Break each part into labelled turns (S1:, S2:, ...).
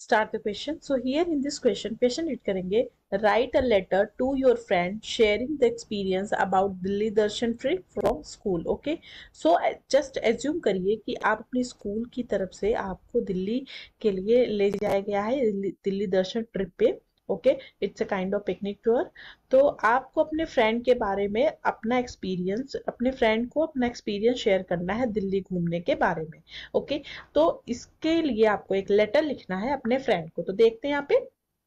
S1: Start the question so here in this question question read करेंगे write a letter to your friend sharing the experience about Delhi Darshan trip from school okay so just assume करिए कि आप अपनी school की तरफ से आपको दिल्ली के लिए ले जाया गया है दिल्ली दर्शन ट्रिप पे okay it's a kind of picnic tour तो आपको अपने फ्रेंड के बारे में अपना एक्सपीरियंस अपने फ्रेंड को अपना एक्सपीरियंस शेयर करना है दिल्ली घूमने के बारे में ओके okay? तो इसके लिए आपको एक लेटर लिखना है अपने फ्रेंड को तो देखते हैं यहाँ पे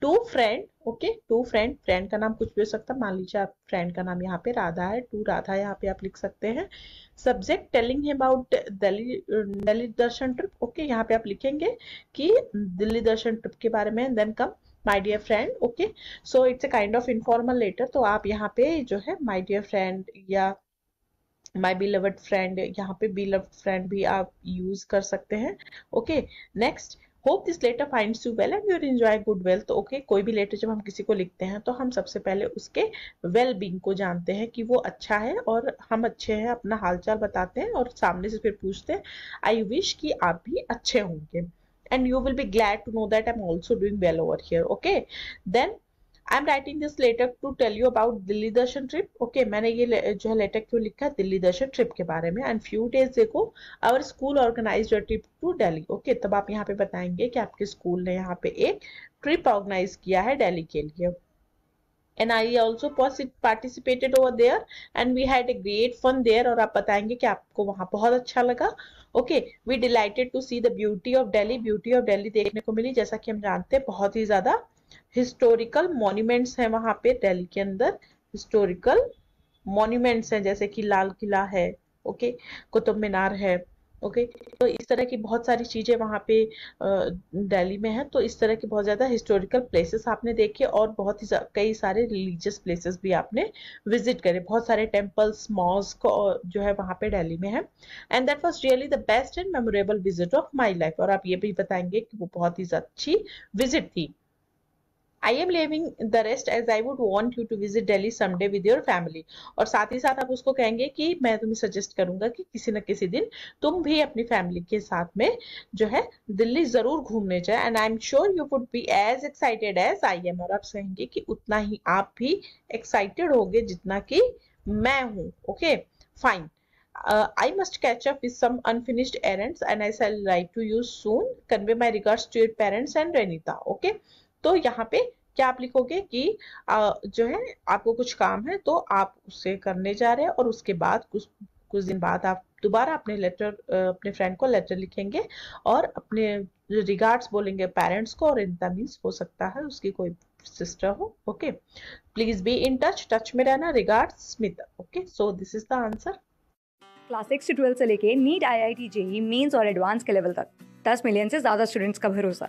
S1: to friend okay to friend friend का नाम कुछ भी हो सकता है मान लीजिए आप फ्रेंड का नाम यहाँ पे राधा है टू राधा यहाँ पे आप लिख सकते हैं subject telling about Delhi Darshan trip okay यहाँ पे आप लिखेंगे कि दिल्ली दर्शन ट्रिप के बारे में then come my dear friend okay so it's a kind of informal letter तो आप यहाँ पे जो है माय डियर फ्रेंड या माई बिलवड फ्रेंड यहाँ पे बिलवड फ्रेंड भी आप यूज कर सकते हैं okay next hope this letter find you well and your enjoy good well तो ओके कोई भी लेटर जब हम किसी को लिखते हैं तो हम सबसे पहले उसके वेल well बींग को जानते हैं कि वो अच्छा है और हम अच्छे हैं अपना हालचाल बताते हैं और सामने से फिर पूछते हैं आई विश कि आप भी अच्छे होंगे and you will be glad to know that I'm also doing well over here. Okay. Then I'm writing this letter to tell you about Delhi Darshan trip okay मैंने ये जो है लेटर क्यों लिखा दिल्ली दर्शन ट्रिप के बारे में एंड फ्यू डेज देखो our school organise trip to Delhi okay तब आप यहाँ पे बताएंगे कि आपके स्कूल ने यहाँ पे एक ट्रिप ऑर्गेनाइज किया है दिल्ली के लिए and I also participated over there and we had a great fun there और आप बताएंगे कि आपको वहाँ बहुत अच्छा लगा okay we delighted to see the beauty of Delhi beauty of Delhi देखने को मिली जैसा कि हम जानते हैं बहुत ही ज़्यादा हिस्टोरिकल मोन्यूमेंट्स हैं वहां पे दिल्ली के अंदर हिस्टोरिकल मोन्यूमेंट्स हैं जैसे कि लाल किला है ओके कुतुब मीनार है ओके okay? तो इस तरह की बहुत सारी चीज़ें वहाँ पे दिल्ली में हैं तो इस तरह के बहुत ज़्यादा हिस्टोरिकल प्लेसेस आपने देखे और बहुत ही कई सारे रिलीजियस प्लेसेस भी आपने विजिट करे बहुत सारे टेम्पल्स मॉस्क जो है वहाँ पे दिल्ली में है and that was really the best and memorable visit of my life और आप ये भी बताएंगे कि वो बहुत ही अच्छी विजिट थी I am living the rest as I would want you to visit Delhi someday with your family और साथ ही साथ आप उसको कहेंगे कि मैं तुम्हें सजेस्ट करूंगा कि किसी न किसी दिन तुम भी अपनी फैमिली के साथ में जो है दिल्ली जरूर घूमने जाए and I am sure you would be as excited as I am और आप कहेंगे कि उतना ही आप भी एक्साइटेड होगे जितना कि मैं हूँ okay fine Uh, I must catch up with some unfinished errands and I shall write to you soon. Convey my regards to your parents and Renita. Okay. तो यहाँ पे क्या आप लिखोगे कि आ, जो है आपको कुछ काम है तो आप उसे करने जा रहे हैं और उसके बाद कुछ कुछ दिन बाद आप दोबारा अपने लेटर अपने फ्रेंड को लेटर लिखेंगे और अपने रिगार्ड्स बोलेंगे पेरेंट्स को और इनता मीन्स हो सकता है उसकी कोई सिस्टर हो okay please be in touch touch में रहना regard Smit okay so this is the answer class six से ट्वेल्थ से लेके NEET I I T JEE mains और एडवांस के लेवल तक दस मिलियन से ज़्यादा स्टूडेंट्स का भरोसा